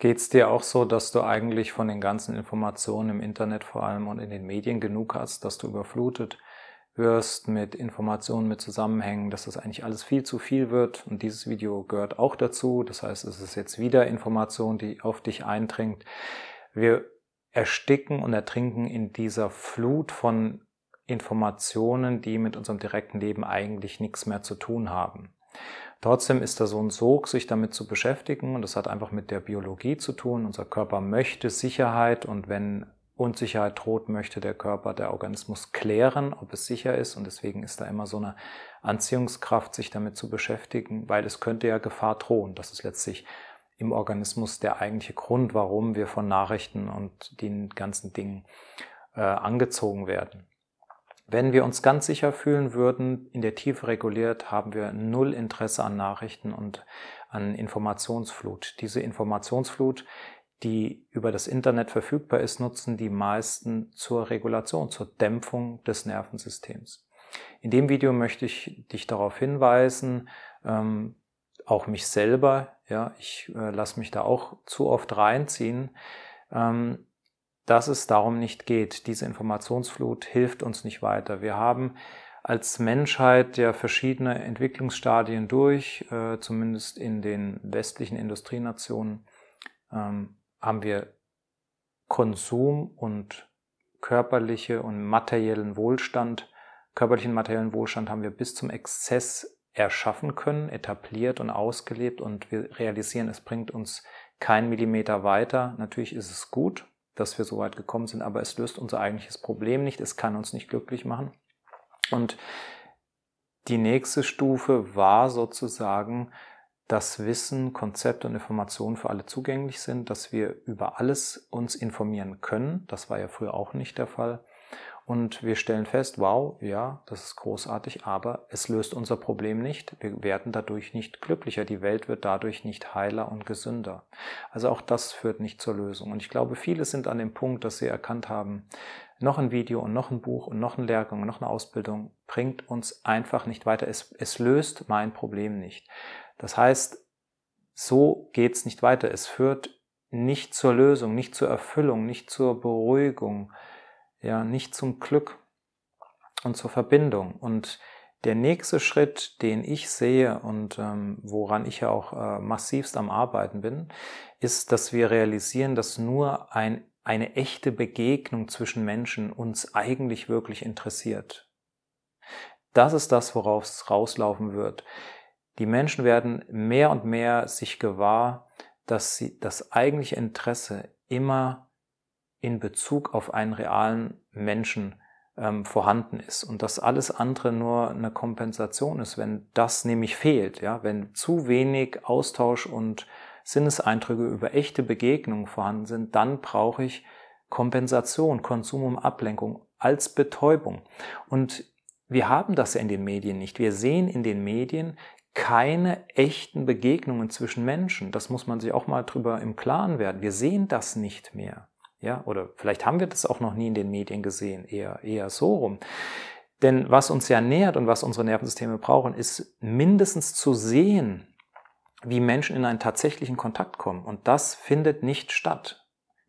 Geht es dir auch so, dass du eigentlich von den ganzen Informationen im Internet vor allem und in den Medien genug hast, dass du überflutet wirst mit Informationen, mit Zusammenhängen, dass das eigentlich alles viel zu viel wird? Und dieses Video gehört auch dazu. Das heißt, es ist jetzt wieder Information, die auf dich eindringt. Wir ersticken und ertrinken in dieser Flut von Informationen, die mit unserem direkten Leben eigentlich nichts mehr zu tun haben. Trotzdem ist da so ein Sog, sich damit zu beschäftigen und das hat einfach mit der Biologie zu tun. Unser Körper möchte Sicherheit und wenn Unsicherheit droht, möchte der Körper, der Organismus klären, ob es sicher ist und deswegen ist da immer so eine Anziehungskraft, sich damit zu beschäftigen, weil es könnte ja Gefahr drohen. Das ist letztlich im Organismus der eigentliche Grund, warum wir von Nachrichten und den ganzen Dingen äh, angezogen werden. Wenn wir uns ganz sicher fühlen würden, in der Tiefe reguliert, haben wir null Interesse an Nachrichten und an Informationsflut. Diese Informationsflut, die über das Internet verfügbar ist, nutzen die meisten zur Regulation, zur Dämpfung des Nervensystems. In dem Video möchte ich dich darauf hinweisen, ähm, auch mich selber, ja, ich äh, lasse mich da auch zu oft reinziehen, ähm, dass es darum nicht geht. Diese Informationsflut hilft uns nicht weiter. Wir haben als Menschheit ja verschiedene Entwicklungsstadien durch, äh, zumindest in den westlichen Industrienationen ähm, haben wir Konsum und körperliche und materiellen Wohlstand, körperlichen materiellen Wohlstand haben wir bis zum Exzess erschaffen können, etabliert und ausgelebt und wir realisieren, es bringt uns keinen Millimeter weiter. Natürlich ist es gut, dass wir so weit gekommen sind, aber es löst unser eigentliches Problem nicht, es kann uns nicht glücklich machen. Und die nächste Stufe war sozusagen, dass Wissen, Konzepte und Informationen für alle zugänglich sind, dass wir über alles uns informieren können. Das war ja früher auch nicht der Fall und wir stellen fest, wow, ja, das ist großartig, aber es löst unser Problem nicht. Wir werden dadurch nicht glücklicher, die Welt wird dadurch nicht heiler und gesünder. Also auch das führt nicht zur Lösung. Und ich glaube, viele sind an dem Punkt, dass sie erkannt haben, noch ein Video und noch ein Buch und noch eine Lehrgang und noch eine Ausbildung bringt uns einfach nicht weiter. Es, es löst mein Problem nicht. Das heißt, so geht's nicht weiter. Es führt nicht zur Lösung, nicht zur Erfüllung, nicht zur Beruhigung, ja, nicht zum Glück und zur Verbindung. Und der nächste Schritt, den ich sehe und ähm, woran ich ja auch äh, massivst am Arbeiten bin, ist, dass wir realisieren, dass nur ein, eine echte Begegnung zwischen Menschen uns eigentlich wirklich interessiert. Das ist das, worauf es rauslaufen wird. Die Menschen werden mehr und mehr sich gewahr, dass sie das eigentliche Interesse immer in Bezug auf einen realen Menschen ähm, vorhanden ist und dass alles andere nur eine Kompensation ist, wenn das nämlich fehlt, ja, wenn zu wenig Austausch und Sinneseindrücke über echte Begegnungen vorhanden sind, dann brauche ich Kompensation, Konsum und Ablenkung als Betäubung. Und wir haben das ja in den Medien nicht. Wir sehen in den Medien keine echten Begegnungen zwischen Menschen. Das muss man sich auch mal drüber im Klaren werden. Wir sehen das nicht mehr. Ja, oder vielleicht haben wir das auch noch nie in den Medien gesehen, eher, eher so rum. Denn was uns ja nähert und was unsere Nervensysteme brauchen, ist mindestens zu sehen, wie Menschen in einen tatsächlichen Kontakt kommen. Und das findet nicht statt.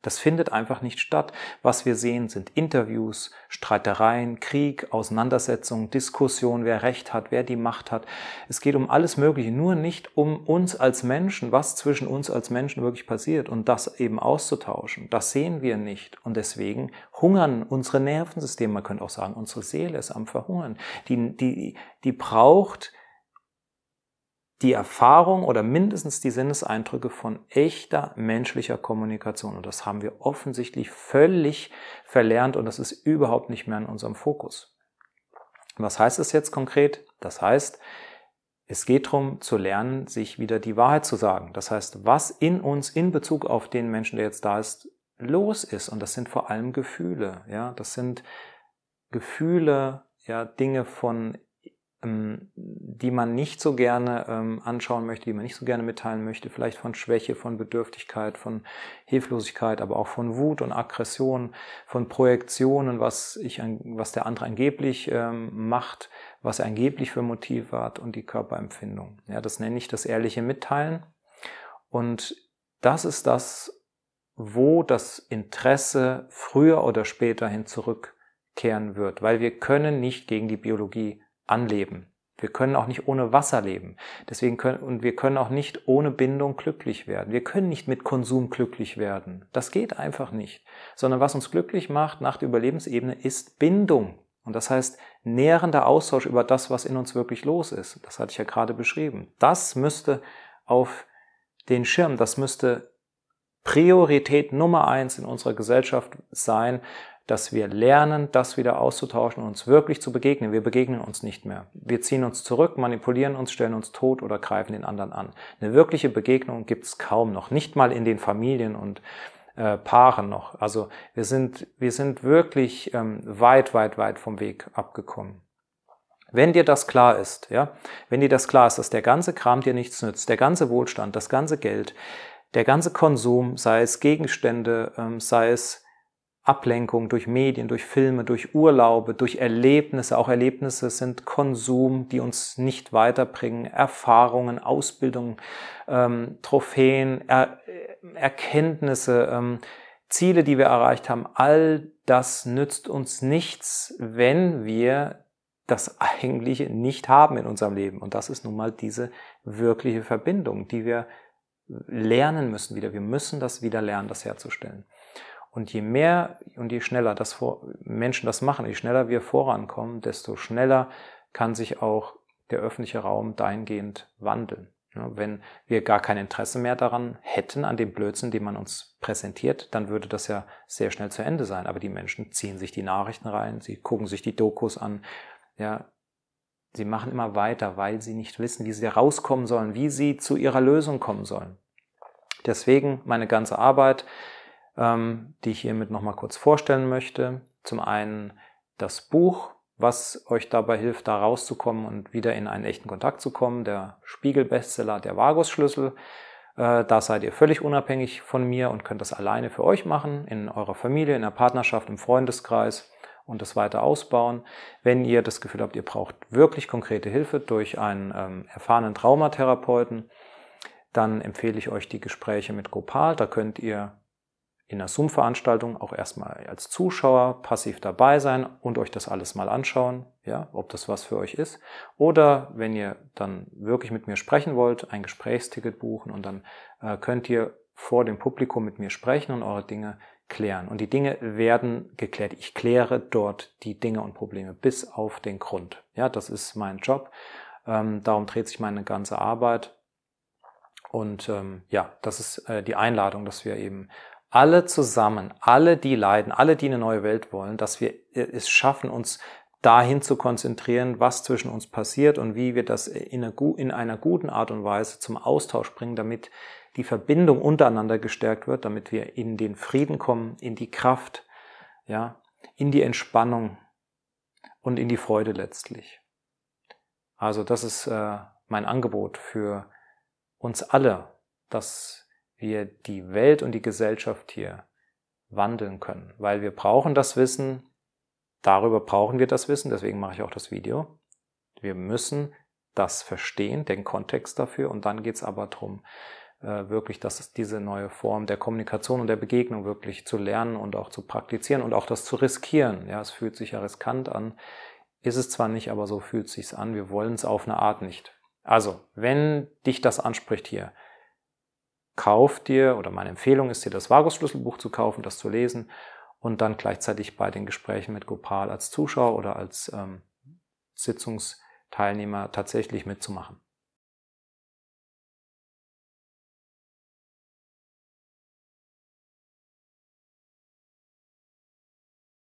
Das findet einfach nicht statt. Was wir sehen, sind Interviews, Streitereien, Krieg, Auseinandersetzungen, Diskussion, wer Recht hat, wer die Macht hat. Es geht um alles Mögliche, nur nicht um uns als Menschen, was zwischen uns als Menschen wirklich passiert und das eben auszutauschen. Das sehen wir nicht. Und deswegen hungern unsere Nervensysteme, man könnte auch sagen, unsere Seele ist am Verhungern. Die, die, die braucht die Erfahrung oder mindestens die Sinneseindrücke von echter menschlicher Kommunikation. Und das haben wir offensichtlich völlig verlernt und das ist überhaupt nicht mehr in unserem Fokus. Was heißt es jetzt konkret? Das heißt, es geht darum zu lernen, sich wieder die Wahrheit zu sagen. Das heißt, was in uns in Bezug auf den Menschen, der jetzt da ist, los ist. Und das sind vor allem Gefühle. Ja, das sind Gefühle, ja, Dinge von ähm, die man nicht so gerne ähm, anschauen möchte, die man nicht so gerne mitteilen möchte, vielleicht von Schwäche, von Bedürftigkeit, von Hilflosigkeit, aber auch von Wut und Aggression, von Projektionen, was, ich, was der andere angeblich ähm, macht, was er angeblich für Motiv hat und die Körperempfindung. Ja, das nenne ich das ehrliche Mitteilen. Und das ist das, wo das Interesse früher oder später hin zurückkehren wird, weil wir können nicht gegen die Biologie anleben. Wir können auch nicht ohne Wasser leben. Deswegen können, und wir können auch nicht ohne Bindung glücklich werden. Wir können nicht mit Konsum glücklich werden. Das geht einfach nicht. Sondern was uns glücklich macht nach der Überlebensebene ist Bindung. Und das heißt, nährender Austausch über das, was in uns wirklich los ist. Das hatte ich ja gerade beschrieben. Das müsste auf den Schirm, das müsste Priorität Nummer eins in unserer Gesellschaft sein, dass wir lernen, das wieder auszutauschen und uns wirklich zu begegnen. Wir begegnen uns nicht mehr. Wir ziehen uns zurück, manipulieren uns, stellen uns tot oder greifen den anderen an. Eine wirkliche Begegnung gibt es kaum noch, nicht mal in den Familien und äh, Paaren noch. Also wir sind, wir sind wirklich ähm, weit, weit, weit vom Weg abgekommen. Wenn dir das klar ist, ja, wenn dir das klar ist, dass der ganze Kram dir nichts nützt, der ganze Wohlstand, das ganze Geld, der ganze Konsum, sei es Gegenstände, ähm, sei es Ablenkung, durch Medien, durch Filme, durch Urlaube, durch Erlebnisse. Auch Erlebnisse sind Konsum, die uns nicht weiterbringen. Erfahrungen, Ausbildung, ähm, Trophäen, er Erkenntnisse, ähm, Ziele, die wir erreicht haben. All das nützt uns nichts, wenn wir das eigentliche nicht haben in unserem Leben. Und das ist nun mal diese wirkliche Verbindung, die wir lernen müssen wieder. Wir müssen das wieder lernen, das herzustellen. Und je mehr und je schneller das vor, Menschen das machen, je schneller wir vorankommen, desto schneller kann sich auch der öffentliche Raum dahingehend wandeln. Wenn wir gar kein Interesse mehr daran hätten, an dem Blödsinn, den man uns präsentiert, dann würde das ja sehr schnell zu Ende sein. Aber die Menschen ziehen sich die Nachrichten rein, sie gucken sich die Dokus an. Ja, sie machen immer weiter, weil sie nicht wissen, wie sie rauskommen sollen, wie sie zu ihrer Lösung kommen sollen. Deswegen meine ganze Arbeit ähm, die ich hiermit nochmal kurz vorstellen möchte. Zum einen das Buch, was euch dabei hilft, da rauszukommen und wieder in einen echten Kontakt zu kommen, der Spiegel-Bestseller, der vagus schlüssel Äh, da seid ihr völlig unabhängig von mir und könnt das alleine für euch machen, in eurer Familie, in der Partnerschaft, im Freundeskreis und das weiter ausbauen. Wenn ihr das Gefühl habt, ihr braucht wirklich konkrete Hilfe durch einen ähm, erfahrenen Traumatherapeuten, dann empfehle ich euch die Gespräche mit Gopal. Da könnt ihr in einer Zoom-Veranstaltung auch erstmal als Zuschauer passiv dabei sein und euch das alles mal anschauen, ja, ob das was für euch ist. Oder wenn ihr dann wirklich mit mir sprechen wollt, ein Gesprächsticket buchen und dann äh, könnt ihr vor dem Publikum mit mir sprechen und eure Dinge klären. Und die Dinge werden geklärt. Ich kläre dort die Dinge und Probleme bis auf den Grund. Ja, das ist mein Job. Ähm, darum dreht sich meine ganze Arbeit. Und ähm, ja, das ist äh, die Einladung, dass wir eben alle zusammen, alle, die leiden, alle, die eine neue Welt wollen, dass wir äh, es schaffen, uns dahin zu konzentrieren, was zwischen uns passiert und wie wir das äh, in einer, guten Art und Weise zum Austausch bringen, damit die Verbindung untereinander gestärkt wird, damit wir in den Frieden kommen, in die Kraft, ja, in die Entspannung und in die Freude letztlich. Also das ist äh, mein Angebot für uns alle, dass wir die Welt und die Gesellschaft hier wandeln können, weil wir brauchen das Wissen, darüber brauchen wir das Wissen, deswegen mache ich auch das Video. Wir müssen das verstehen, den Kontext dafür und dann geht es aber darum, äh, wirklich, dass es diese neue Form der Kommunikation und der Begegnung wirklich zu lernen und auch zu praktizieren und auch das zu riskieren. Ja, es fühlt sich ja riskant an, ist es zwar nicht, aber so fühlt es sich an. Wir wollen es auf eine Art nicht. Also, wenn dich das anspricht hier, kauf dir oder meine Empfehlung ist dir, das vagus schlüsselbuch zu kaufen, das zu lesen und dann gleichzeitig bei den Gesprächen mit Gopal als Zuschauer oder als ähm, Sitzungsteilnehmer tatsächlich mitzumachen.